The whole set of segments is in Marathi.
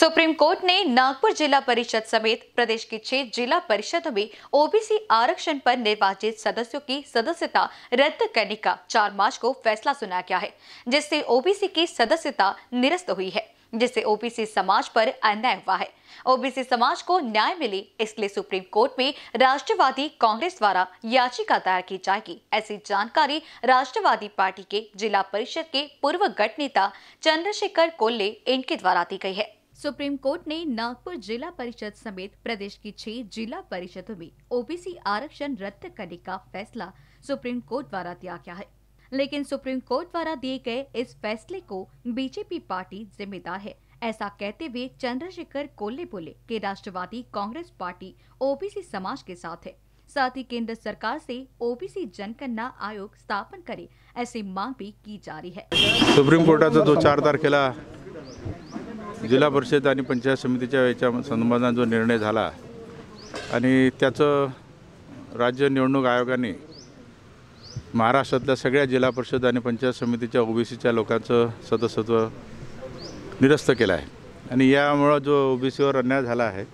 सुप्रीम कोर्ट ने नागपुर जिला परिषद समेत प्रदेश की छह जिला परिषदों में ओबीसी आरक्षण पर निर्वाचित सदस्यों की सदस्यता रद्द करने का 4 मार्च को फैसला सुनाया गया है जिससे ओबीसी की सदस्यता निरस्त हुई है जिससे ओबीसी समाज पर अन्याय हुआ है ओबीसी समाज को न्याय मिले इसलिए सुप्रीम कोर्ट में राष्ट्रवादी कांग्रेस द्वारा याचिका दायर की जाएगी ऐसी जानकारी राष्ट्रवादी पार्टी के जिला परिषद के पूर्व गठ नेता चंद्रशेखर कोल्ले इनके द्वारा दी गई है सुप्रीम कोर्ट ने नागपुर जिला परिषद समेत प्रदेश की छह जिला परिषदों में ओबीसी आरक्षण रद्द करने का फैसला सुप्रीम कोर्ट द्वारा दिया गया है लेकिन सुप्रीम कोर्ट द्वारा दिए गए इस फैसले को बीजेपी पार्टी जिम्मेदार है ऐसा कहते हुए चंद्रशेखर कोल्ले बोले कि राष्ट्रवादी कांग्रेस पार्टी ओबीसी समाज के साथ है साथ ही केंद्र सरकार से ओबीसी जनगणना आयोग स्थापन करे ऐसी मांग भी की जा रही है सुप्रीम कोर्टाचा जो चार तारखेला जिल्हा परिषद आणि पंचायत समितीच्या याच्या संदर्भात जो निर्णय झाला आणि त्याचं राज्य निवडणूक आयोगाने महाराष्ट्रातल्या सगळ्या जिल्हा परिषद आणि पंचायत समितीच्या ओबीसीच्या लोकांचं सदस्यत्व निरस्त केलं आहे आणि यामुळं जो ओबीसीवर अन्याय झाला आहे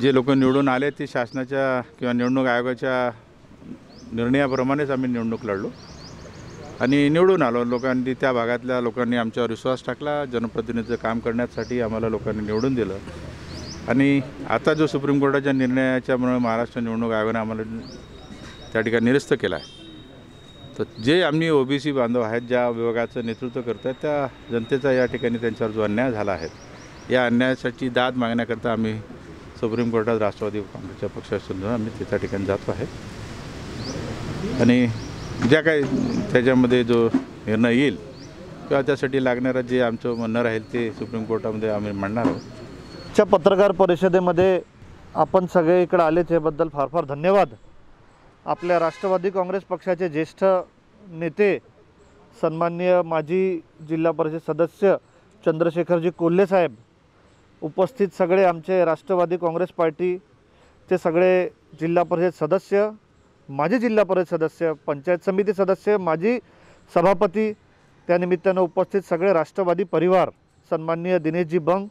जे लोक निवडून आले ते शासनाच्या किंवा निवडणूक आयोगाच्या निर्णयाप्रमाणेच आम्ही निवडणूक लढलो आणि निवडून आलो लोकांनी त्या भागातल्या लोकांनी आमच्यावर विश्वास टाकला जनप्रतिनिधीचं काम करण्यासाठी आम्हाला लोकांनी निवडून दिलं आणि आता जो सुप्रीम कोर्टाच्या निर्णयाच्यामुळे महाराष्ट्र निवडणूक आयोगाने आम्हाला त्या ठिकाणी निरस्त केला आहे तर जे आम्ही ओबीसी बांधव आहेत ज्या विभागाचं नेतृत्व करत आहेत त्या जनतेचा या ठिकाणी त्यांच्यावर जो अन्याय झाला आहे या अन्यायासाठी दाद मागण्याकरता आम्ही सुप्रीम कोर्टात राष्ट्रवादी काँग्रेसच्या पक्षासुद्धा आम्ही त्या ठिकाणी जातो आहे आणि ज्या काही त्याच्यामध्ये जो निर्णय येईल किंवा त्यासाठी लागणारं जे आमचं म्हणणं राहील ते सुप्रीम कोर्टामध्ये आम्ही म्हणणार आहोत पत्रकार परिषदेमध्ये आपण सगळे इकडे आलेत याबद्दल फार फार धन्यवाद आपल्या राष्ट्रवादी काँग्रेस पक्षाचे ज्येष्ठ नेते सन्माननीय माजी जिल्हा परिषद सदस्य चंद्रशेखरजी कोल्हेसाहेब उपस्थित सगळे आमचे राष्ट्रवादी काँग्रेस पार्टीचे सगळे जिल्हा परिषद सदस्य माजी जिल्हा परिषद सदस्य पंचायत समिती सदस्य माजी सभापती त्यानिमित्तानं उपस्थित सगळे राष्ट्रवादी परिवार सन्माननीय दिनेशजी बंग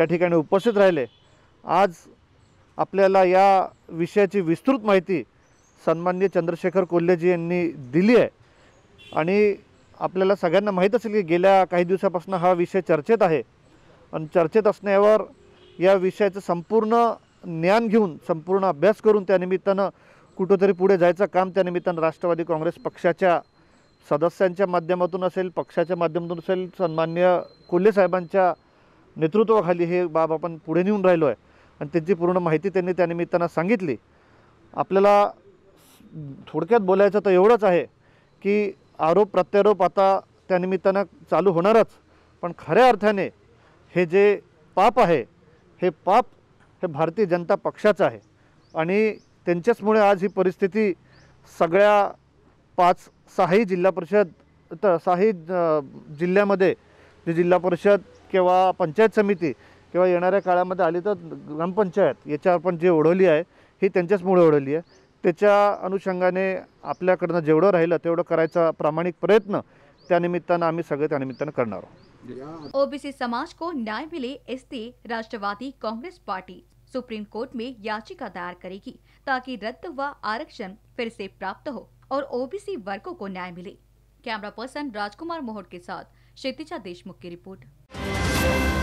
या ठिकाणी उपस्थित राहिले आज आपल्याला या विषयाची विस्तृत माहिती सन्माननीय चंद्रशेखर कोल्हेजी यांनी दिली आहे आणि आपल्याला सगळ्यांना माहीत असेल की गेल्या काही दिवसापासून हा विषय चर्चेत आहे आणि चर्चेत असण्यावर या विषयाचं संपूर्ण ज्ञान घेऊन संपूर्ण अभ्यास करून त्यानिमित्तानं कुठंतरी पुढे जायचं काम त्यानिमित्तानं राष्ट्रवादी काँग्रेस पक्षाच्या सदस्यांच्या माध्यमातून असेल पक्षाच्या माध्यमातून असेल सन्मान्य कोल्हे साहेबांच्या नेतृत्वाखाली हे बाब आपण पुढे नेऊन राहिलो आहे आणि त्यांची पूर्ण माहिती त्यांनी त्यानिमित्तानं सांगितली आपल्याला थोडक्यात बोलायचं तर एवढंच आहे की आरोप प्रत्यारोप आता त्यानिमित्तानं चालू होणारच पण खऱ्या अर्थाने हे जे पाप आहे हे पाप हे भारतीय जनता पक्षाचं आहे आणि त्यांच्याचमुळे आज ही परिस्थिती सगळ्या पाच सहाही जिल्हा परिषद तर सहाही जिल्ह्यामध्ये जे जिल्हा परिषद किंवा पंचायत समिती किंवा येणाऱ्या काळामध्ये आली तर ग्रामपंचायत याच्या आपण जे ओढवली आहे ही त्यांच्याचमुळे ओढवली आहे त्याच्या अनुषंगाने आपल्याकडनं जेवढं राहिलं तेवढं करायचा प्रामाणिक प्रयत्न त्यानिमित्तानं आम्ही सगळे त्यानिमित्तानं करणार आहोत ओबीसी समाज को न्याय मिले इसलिए राष्ट्रवादी काँग्रेस पार्टी सुप्रीम कोर्ट में याचिका दायर करेगी ताकि रद्द हुआ आरक्षण फिर से प्राप्त हो और ओबीसी वर्गो को न्याय मिले कैमरा पर्सन राजकुमार मोहट के साथ क्षेत्रा देशमुख की रिपोर्ट